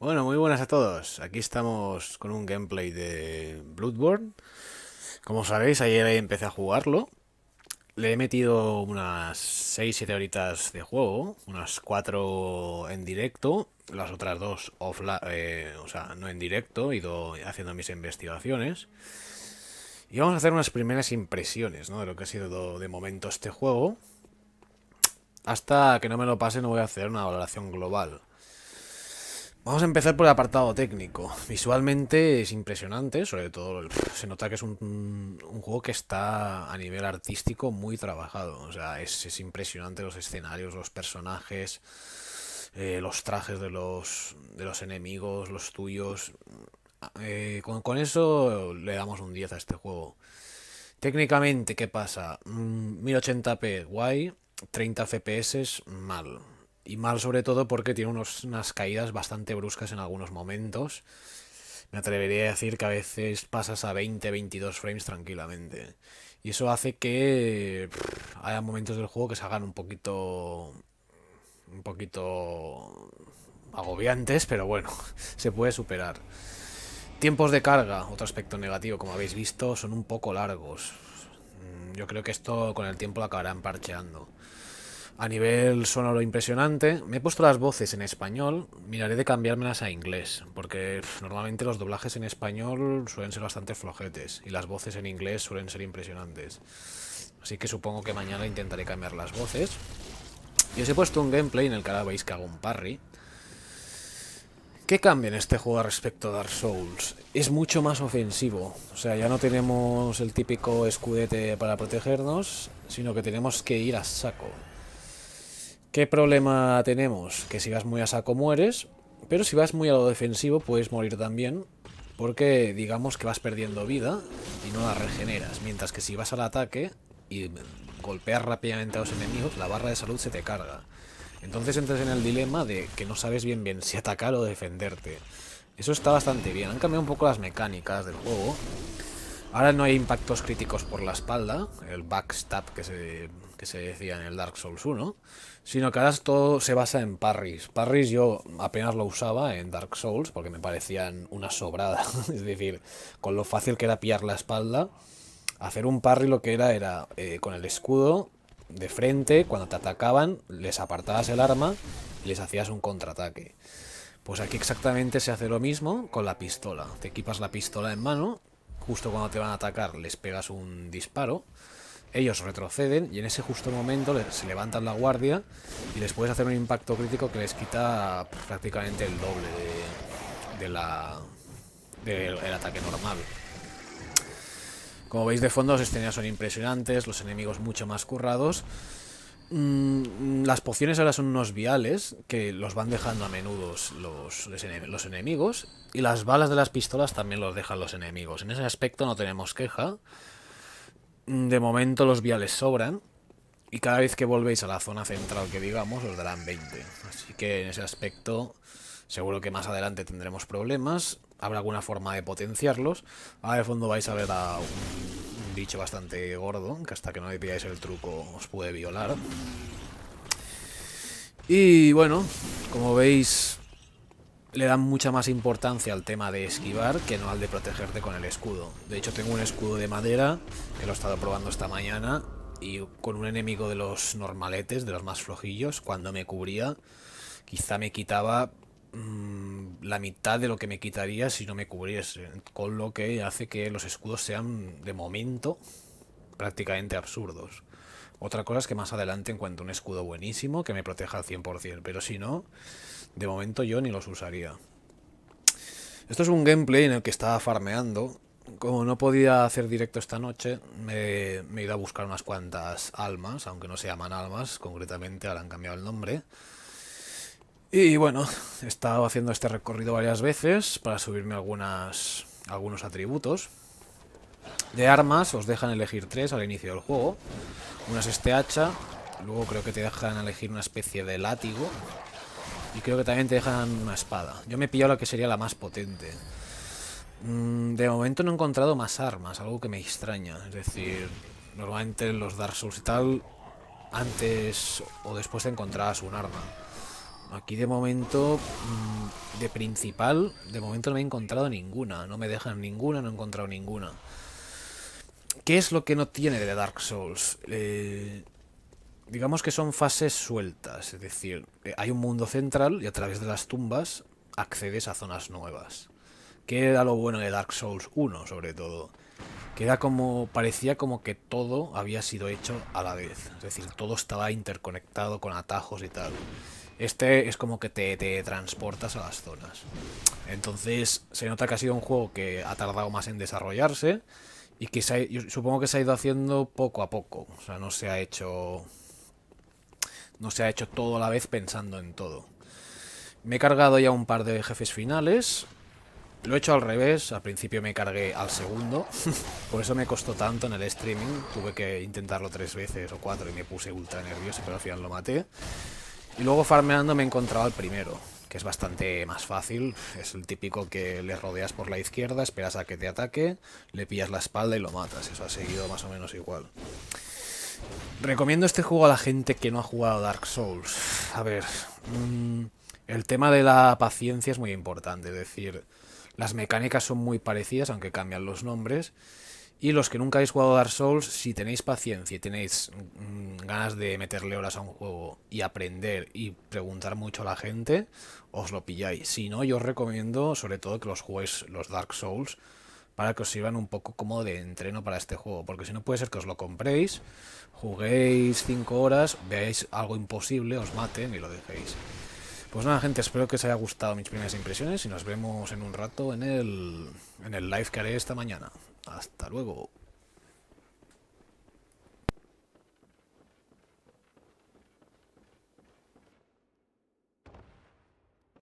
Bueno, muy buenas a todos. Aquí estamos con un gameplay de Bloodborne. Como sabéis, ayer empecé a jugarlo. Le he metido unas 6-7 horitas de juego, unas 4 en directo, las otras dos eh, o sea, no en directo, he ido haciendo mis investigaciones. Y vamos a hacer unas primeras impresiones ¿no? de lo que ha sido de momento este juego. Hasta que no me lo pase no voy a hacer una valoración global. Vamos a empezar por el apartado técnico. Visualmente es impresionante, sobre todo se nota que es un, juego que está a nivel artístico muy trabajado. O sea, es, impresionante los escenarios, los personajes, eh, los trajes de los, de los enemigos, los tuyos. Eh, con, con, eso le damos un 10 a este juego. Técnicamente, ¿qué pasa? 1080p, mm, guay. 30 FPS, mal. Y mal sobre todo porque tiene unas caídas bastante bruscas en algunos momentos. Me atrevería a decir que a veces pasas a 20, 22 frames tranquilamente. Y eso hace que haya momentos del juego que se hagan un poquito... Un poquito... Agobiantes, pero bueno, se puede superar. Tiempos de carga, otro aspecto negativo, como habéis visto, son un poco largos. Mm, yo creo que esto con el tiempo lo acabarán parcheando a nivel sonoro impresionante. Me he puesto las voces en español, miraré de cambiármelas a inglés, porque normalmente los doblajes en español suelen ser bastante flojetes y las voces en inglés suelen ser impresionantes. Así que supongo que mañana intentaré cambiar las voces. Y os he puesto un gameplay en el que ahora veis que hago un parry. ¿Qué cambia en este juego respecto a Dark Souls? Es mucho más ofensivo. O sea, ya no tenemos el típico escudete para protegernos, sino que tenemos que ir a saco. ¿Qué problema tenemos? Que si vas muy a saco mueres, pero si vas muy a lo defensivo puedes morir también, porque digamos que vas perdiendo vida y no la regeneras, mientras que si vas al ataque y golpeas rápidamente a los enemigos, la barra de salud se te carga. Entonces entras en el dilema de que no sabes bien bien si atacar o defenderte. Eso está bastante bien. Han cambiado un poco las mecánicas del juego Ahora no hay impactos críticos por la espalda, el backstab que se, que se decía en el Dark Souls 1, sino que ahora todo se basa en parries. Parrys yo apenas lo usaba en Dark Souls porque me parecían una sobrada. es decir, con lo fácil que era pillar la espalda, hacer un parry lo que era era eh, con el escudo de frente, cuando te atacaban, les apartabas el arma y les hacías un contraataque. Pues aquí exactamente se hace lo mismo con la pistola. Te equipas la pistola en mano justo cuando te van a atacar les pegas un disparo, ellos retroceden y en ese justo momento se levantan la guardia y les puedes hacer un impacto crítico que les quita prácticamente el doble de, la del ataque normal. Como veis de fondo los escenas son impresionantes, los enemigos mucho más currados Mm, las pociones ahora son unos viales que los van dejando a menudo los, enemigos y las balas de las pistolas también los dejan los enemigos. En ese aspecto no tenemos queja. Mm, de momento los viales sobran y cada vez que volvéis a la zona central que digamos os darán 20. Así que en ese aspecto seguro que más adelante tendremos problemas. Habrá alguna forma de potenciarlos. Ahora de fondo vais a ver a un dicho bastante gordo, que hasta que no le el truco os puede violar. Y bueno, como veis, le dan mucha más importancia al tema de esquivar que no al de protegerte con el escudo. De hecho, tengo un escudo de madera, que lo he estado probando esta mañana, y con un enemigo de los normaletes, de los más flojillos, cuando me cubría, quizá me quitaba Mm, la mitad de lo que me quitaría si no me cubriese, con lo que hace que los escudos sean de momento prácticamente absurdos. Otra cosa es que más adelante encuentro un escudo buenísimo que me proteja al 100%, pero si no, de momento yo ni los usaría. Esto es un gameplay en el que estaba farmeando. Como no podía hacer directo esta noche, me, me he ido a buscar unas cuantas almas, aunque no se llaman almas, concretamente ahora han cambiado el nombre. Y bueno, he estado haciendo este recorrido varias veces para subirme algunas algunos atributos. De armas os dejan elegir tres al inicio del juego. Una es este hacha, luego creo que te dejan elegir una especie de látigo y creo que también te dejan una espada. Yo me he pillado la que sería la más potente. Mm, de momento no he encontrado más armas, algo que me extraña. Es decir, normalmente en los Dark Souls y tal, antes o después te encontrabas un arma. Aquí de momento, mm, de principal, de momento no he encontrado ninguna. No me dejan ninguna, no he encontrado ninguna. ¿Qué es lo que no tiene de Dark Souls? Eh, digamos que son fases sueltas, es decir, eh, hay un mundo central y a través de las tumbas accedes a zonas nuevas. ¿qué era lo bueno de Dark Souls 1, sobre todo. Queda era como, parecía como que todo había sido hecho a la vez. Es decir, todo estaba interconectado con atajos y tal. Este es como que te, transportas a las zonas. Entonces se nota que ha sido un juego que ha tardado más en desarrollarse y que supongo que se ha ido haciendo poco a poco. O sea, no se ha hecho... No se ha hecho todo a la vez pensando en todo. Me he cargado ya un par de jefes finales. Lo he hecho al revés, al principio me cargué al segundo, por eso me costó tanto en el streaming, tuve que intentarlo tres veces o cuatro y me puse ultra nervioso, pero al final lo maté. Y luego farmeando me he encontrado al primero, que es bastante más fácil. Es el típico que le rodeas por la izquierda, esperas a que te ataque, le pillas la espalda y lo matas. Eso ha seguido más o menos igual. Recomiendo este juego a la gente que no ha jugado Dark Souls. A ver, mm, el tema de la paciencia es muy importante. Es decir, las mecánicas son muy parecidas, aunque cambian los nombres. Y los que nunca habéis jugado Dark Souls, si tenéis paciencia y tenéis mm, ganas de meterle horas a un juego y aprender y preguntar mucho a la gente, os lo pilláis. Si no, yo os recomiendo sobre todo que los juguéis los Dark Souls para que os sirvan un poco como de entreno para este juego. Porque si no puede ser que os lo compréis, juguéis 5 horas, veáis algo imposible, os maten y lo dejéis. Pues nada, gente, espero que os haya gustado mis primeras impresiones y nos vemos en un rato en el, en el live que haré esta mañana. Hasta luego.